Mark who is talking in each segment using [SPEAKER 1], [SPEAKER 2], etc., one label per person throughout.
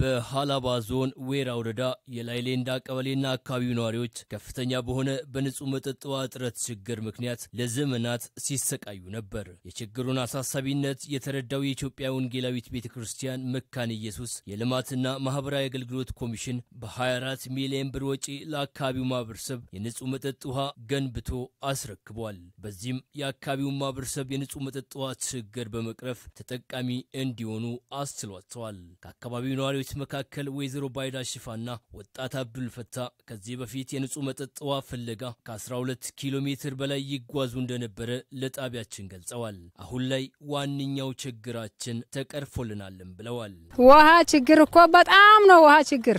[SPEAKER 1] በሃላባ ዞን ዌራ ወረዳ የላይሌንዳ ቀበሌና አካባቢው ነዋሪዎች ከፍተኛ በሆነ በንጹህ መጠጥ ውሃ እጥረት ችግር ምክንያት ለዘመናት ሲሰቃዩ ነበር። የችግሩን አሳሳቢነት የተረዳው የኢትዮጵያ ወንጌላዊት ቤተ ክርስቲያን መካነ ኢየሱስ የልማትና ማህበራዊ አገልግሎት ኮሚሽን በ24 ሚሊዮን ብር ወጪ ለአካባቢው ማህበረሰብ የንጹህ መጠጥ ውሃ ገንብቶ አስረክቧል። በዚህም የአካባቢውን ማህበረሰብ የንጹህ መጠጥ ውሃ ችግር በመቅረፍ ተጠቃሚ እንዲሆኑ አስችሏቸዋል። ከአካባቢው ነዋሪዎች ተጠርጣሪዎች መካከል ወይዘሮ ባይዳ ሽፋና ወጣት አብዱል ፈታ ከዚህ በፊት የንጹህ መጠጥ ውሃ ፍለጋ ከ12 ኪሎ ሜትር በላይ ይጓዙ እንደነበረ ለጣቢያችን ገልጸዋል። አሁን ላይ ዋነኛው ችግራችን ተቀርፎልናልን ብለዋል። ውሃ ችግር እኮ በጣም ነው ውሃ ችግር።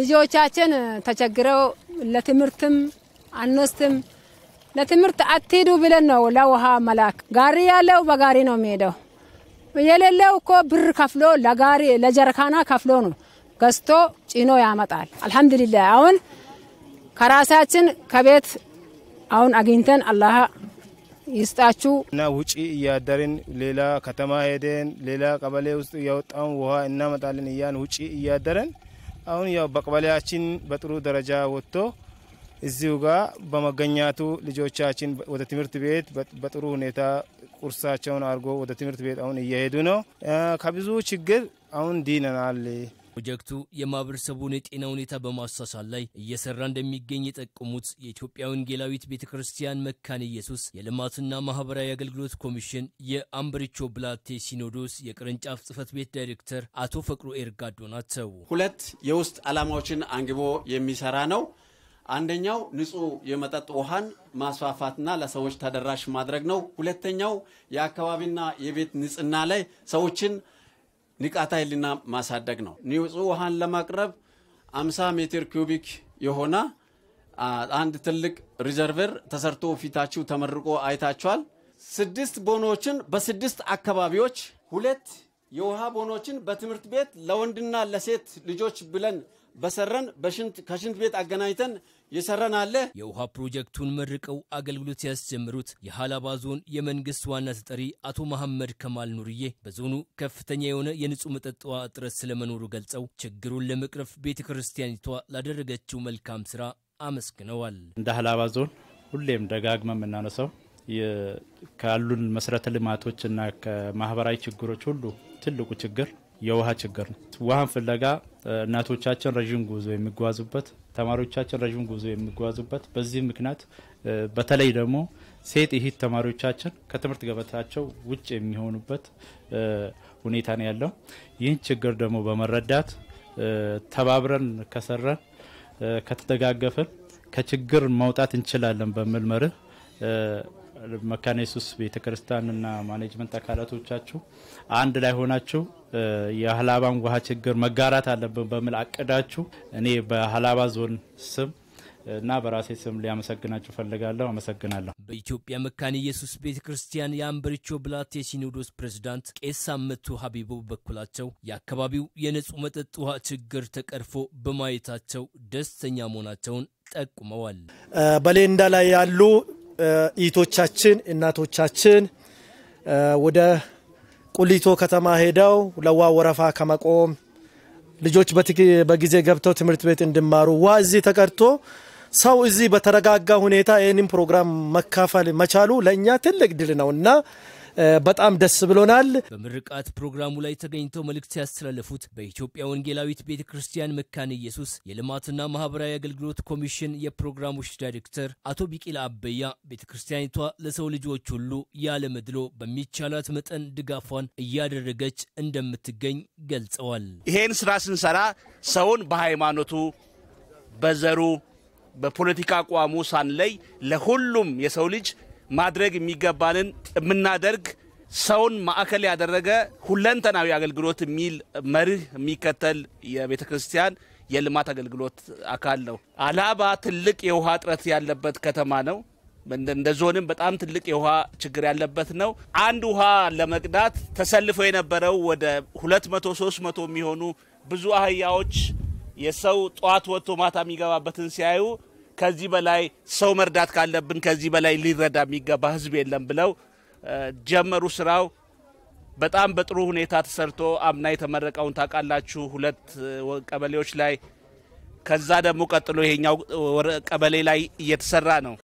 [SPEAKER 1] ልጆቻችን ተቸግረው ለትምህርትም አነስትም ለትምህርት አትሄዱ ብለን ነው ለውሃ መላክ። ጋሪ ያለው በጋሪ ነው የሚሄደው የሌለው እኮ ብር ከፍሎ ለጋሪ ለጀረካና ከፍሎ ነው ገዝቶ ጭኖ ያመጣል። አልሐምዱሊላ አሁን ከራሳችን ከቤት አሁን አግኝተን አላህ ይስጣችሁ
[SPEAKER 2] እና ውጪ እያደርን ሌላ ከተማ ሄደን ሌላ ቀበሌ ውስጥ እያወጣን ውሃ እናመጣለን እያን ውጪ እያደረን አሁን ያው በቀበሌያችን በጥሩ ደረጃ ወጥቶ እዚሁ ጋር በመገኛቱ ልጆቻችን ወደ ትምህርት ቤት በጥሩ ሁኔታ ቁርሳቸውን አድርጎ ወደ ትምህርት ቤት አሁን እየሄዱ ነው። ከብዙ ችግር አሁን ዲነናል።
[SPEAKER 1] ፕሮጀክቱ የማህበረሰቡን የጤና ሁኔታ በማሳሳል ላይ እየሰራ እንደሚገኝ የጠቁሙት የኢትዮጵያ ወንጌላዊት ቤተ ክርስቲያን መካነ ኢየሱስ የልማትና ማህበራዊ አገልግሎት ኮሚሽን የአምብሪቾ ብላቴ ሲኖዶስ የቅርንጫፍ ጽህፈት ቤት ዳይሬክተር አቶ ፈቅሮ ኤርጋዶ ናቸው።
[SPEAKER 3] ሁለት የውስጥ ዓላማዎችን አንግቦ የሚሰራ ነው። አንደኛው ንጹህ የመጠጥ ውሃን ማስፋፋትና ለሰዎች ተደራሽ ማድረግ ነው። ሁለተኛው የአካባቢና የቤት ንጽህና ላይ ሰዎችን ንቃተ ህሊና ማሳደግ ነው። ንጹህ ውሃን ለማቅረብ 50 ሜትር ኪዩቢክ የሆነ አንድ ትልቅ ሪዘርቨር ተሰርቶ ፊታችሁ ተመርቆ አይታችኋል። ስድስት ቦኖችን በስድስት አካባቢዎች ሁለት የውሃ ቦኖችን በትምህርት ቤት ለወንድና ለሴት ልጆች ብለን በሰረን ከሽንት ቤት አገናኝተን የሰራን አለ።
[SPEAKER 1] የውሃ ፕሮጀክቱን መርቀው አገልግሎት ያስጀምሩት የሀላባ ዞን የመንግስት ዋና ተጠሪ አቶ መሐመድ ከማል ኑርዬ በዞኑ ከፍተኛ የሆነ የንጹህ መጠጥ ውሃ እጥረት ስለመኖሩ ገልጸው ችግሩን ለመቅረፍ ቤተ ክርስቲያኒቷ ላደረገችው መልካም ስራ አመስግነዋል።
[SPEAKER 2] እንደ ሀላባ ዞን ሁሌም ደጋግመ የምናነሳው ካሉን መሰረተ ልማቶችና ከማህበራዊ ችግሮች ሁሉ ትልቁ ችግር የውሃ ችግር ነው። ውሃን ፍለጋ እናቶቻችን ረዥም ጉዞ የሚጓዙበት፣ ተማሪዎቻችን ረዥም ጉዞ የሚጓዙበት በዚህ ምክንያት በተለይ ደግሞ ሴት እህት ተማሪዎቻችን ከትምህርት ገበታቸው ውጭ የሚሆኑበት ሁኔታ ነው ያለው። ይህን ችግር ደግሞ በመረዳት ተባብረን ከሰራን፣ ከተደጋገፍን ከችግር መውጣት እንችላለን በሚል መርህ መካነ ኢየሱስ ቤተክርስቲያንና ማኔጅመንት አካላቶቻችሁ አንድ ላይ ሆናችሁ የሀላባን ውሃ ችግር መጋራት አለብን በምል አቅዳችሁ እኔ በሀላባ ዞን ስም እና በራሴ ስም ሊያመሰግናችሁ ፈልጋለሁ። አመሰግናለሁ። በኢትዮጵያ
[SPEAKER 1] መካነ ኢየሱስ ቤተ ክርስቲያን የአንበሪቾ ብላቴ ሲኖዶስ ፕሬዝዳንት ቄስ ሳመቱ ሀቢቦ በበኩላቸው የአካባቢው የንጹህ መጠጥ ውሃ ችግር ተቀርፎ በማየታቸው ደስተኛ መሆናቸውን ጠቁመዋል።
[SPEAKER 3] በሌንዳ ላይ ያሉ እህቶቻችን እናቶቻችን ወደ ቁሊቶ ከተማ ሄደው ለዋ ወረፋ ከመቆም ልጆች በጊዜ ገብተው ትምህርት ቤት እንዲማሩ እዚህ ተቀርቶ ሰው እዚህ በተረጋጋ ሁኔታ ይህንን ፕሮግራም መካፈል መቻሉ ለእኛ ትልቅ ድል ነው እና በጣም ደስ ብሎናል።
[SPEAKER 1] በምርቃት ፕሮግራሙ ላይ ተገኝተው መልእክት ያስተላለፉት በኢትዮጵያ ወንጌላዊት ቤተ ክርስቲያን መካነ ኢየሱስ የልማትና ማህበራዊ አገልግሎት ኮሚሽን የፕሮግራሞች ዳይሬክተር አቶ ቢቂላ አበያ ቤተ ክርስቲያኒቷ ለሰው ልጆች ሁሉ ያለመድሎ በሚቻላት መጠን ድጋፏን እያደረገች እንደምትገኝ ገልጸዋል።
[SPEAKER 4] ይሄን ስራ ስንሰራ ሰውን በሃይማኖቱ፣ በዘሩ፣ በፖለቲካ አቋሙ ሳንለይ ለሁሉም የሰው ልጅ ማድረግ የሚገባንን የምናደርግ ሰውን ማዕከል ያደረገ ሁለንተናዊ አገልግሎት የሚል መርህ የሚከተል የቤተ ክርስቲያን የልማት አገልግሎት አካል ነው። አላባ ትልቅ የውሃ እጥረት ያለበት ከተማ ነው። እንደ ዞንም በጣም ትልቅ የውሃ ችግር ያለበት ነው። አንድ ውሃ ለመቅዳት ተሰልፎ የነበረው ወደ 200 300 የሚሆኑ ብዙ አህያዎች የሰው ጠዋት ወጥቶ ማታ የሚገባበትን ሲያዩ ከዚህ በላይ ሰው መርዳት ካለብን ከዚህ በላይ ሊረዳ የሚገባ ህዝብ የለም ብለው ጀመሩ። ስራው በጣም በጥሩ ሁኔታ ተሰርቶ አምና የተመረቀውን ታውቃላችሁ፣ ሁለት ቀበሌዎች ላይ ከዛ ደግሞ ቀጥሎ ይሄኛው ቀበሌ ላይ እየተሰራ ነው።